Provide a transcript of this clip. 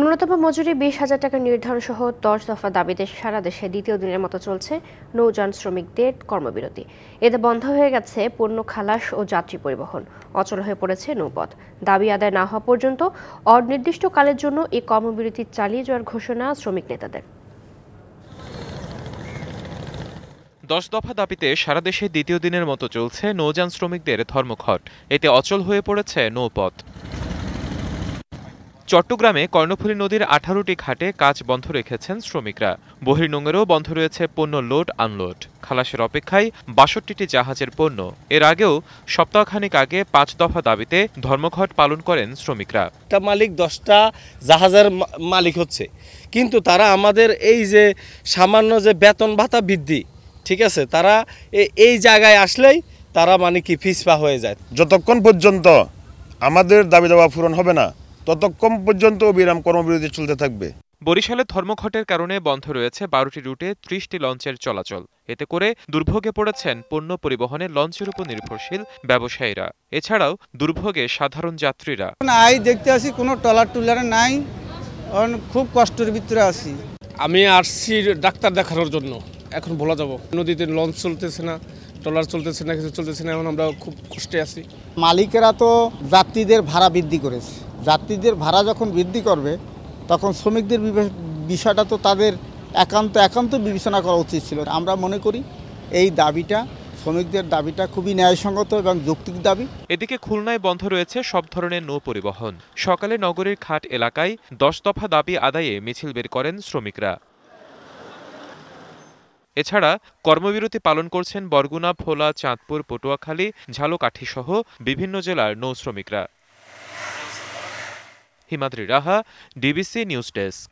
ন্যূনতম মজুরি বিশ হাজার টাকা নির্ধারণ সহ দশ দফা দাবিতে সারা দেশে দ্বিতীয় দিনের মতো চলছে নৌযান শ্রমিকদের কর্মবিরতি এতে বন্ধ হয়ে গেছে পণ্য খালাস ও যাত্রী পরিবহন অচল হয়ে পড়েছে নৌপথ দাবি আদায় না হওয়া পর্যন্ত অনির্দিষ্ট কালের জন্য এই কর্মবিরতি চালিয়ে যাওয়ার ঘোষণা শ্রমিক নেতাদের দশ দফা দাবিতে সারা দেশে দ্বিতীয় দিনের মতো চলছে নৌযান শ্রমিকদের ধর্মঘট এতে অচল হয়ে পড়েছে নৌপথ চট্টগ্রামে কর্ণফুলী নদীর আঠারোটি ঘাটে কাজ বন্ধ রেখেছেন শ্রমিকরা বহির্নোঙরেও বন্ধ রয়েছে পণ্য লোড আনলোড খালাসের অপেক্ষায় বাষট্টিটি জাহাজের পণ্য এর আগেও সপ্তাহখানেক আগে পাঁচ দফা দাবিতে ধর্মঘট পালন করেন শ্রমিকরা মালিক দশটা জাহাজের মালিক হচ্ছে কিন্তু তারা আমাদের এই যে সামান্য যে বেতন ভাতা বৃদ্ধি ঠিক আছে তারা এই জায়গায় আসলেই তারা মানে কি ফিসপা হয়ে যায় যতক্ষণ পর্যন্ত আমাদের দাবি দাবা পূরণ হবে না ততক্ষণ পর্যন্ত অবিরাম কর্মবিরতি চলতে থাকবে বরিশালে ধর্মঘটের কারণে বন্ধ রয়েছে বারোটি রুটে ত্রিশটি লঞ্চের চলাচল এতে করে দুর্ভোগে পড়েছেন পণ্য পরিবহনে লঞ্চের উপর নির্ভরশীল ব্যবসায়ীরা এছাড়াও দুর্ভোগে সাধারণ যাত্রীরা আই দেখতে আসি কোনো টলার টুলার নাই খুব কষ্টের ভিতরে আছি আমি আসছি ডাক্তার দেখানোর জন্য এখন বলা যাব নদীতে লঞ্চ চলতেছে না ট্রলার চলতেছে না কিছু চলতেছে না এখন আমরা খুব কষ্টে আছি মালিকেরা তো যাত্রীদের ভাড়া বৃদ্ধি করেছে যাত্রীদের ভাড়া যখন বৃদ্ধি করবে তখন শ্রমিকদের বিষয়টা তো তাদের একান্ত একান্ত বিবেচনা করা উচিত ছিল আমরা মনে করি এই দাবিটা শ্রমিকদের দাবিটা খুবই ন্যায়সঙ্গত এবং যৌক্তিক দাবি এদিকে খুলনায় বন্ধ রয়েছে সব ধরনের নৌ পরিবহন সকালে নগরের খাট এলাকায় দশ দফা দাবি আদায়ে মিছিল বের করেন শ্রমিকরা এছাড়া কর্মবিরতি পালন করছেন বরগুনা ভোলা চাঁদপুর পটুয়াখালী ঝালকাঠিসহ বিভিন্ন জেলার নৌ শ্রমিকরা Himadri Raha DBC news desk